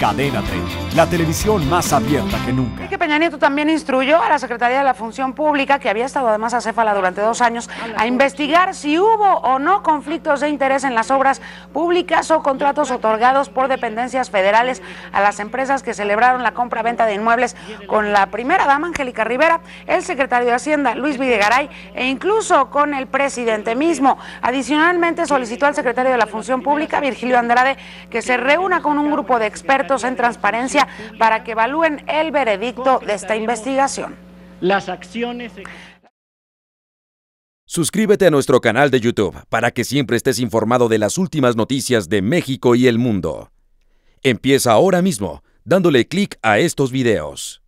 Cadena 30, la televisión más abierta que nunca. Peña Nieto también instruyó a la Secretaría de la Función Pública, que había estado además a acéfala durante dos años, a investigar si hubo o no conflictos de interés en las obras públicas o contratos otorgados por dependencias federales a las empresas que celebraron la compra-venta de inmuebles con la primera dama Angélica Rivera, el secretario de Hacienda Luis Videgaray e incluso con el presidente mismo. Adicionalmente solicitó al secretario de la Función Pública, Virgilio Andrade, que se reúna con un grupo de expertos en transparencia para que evalúen el veredicto de esta investigación. Las acciones. Suscríbete a nuestro canal de YouTube para que siempre estés informado de las últimas noticias de México y el mundo. Empieza ahora mismo dándole clic a estos videos.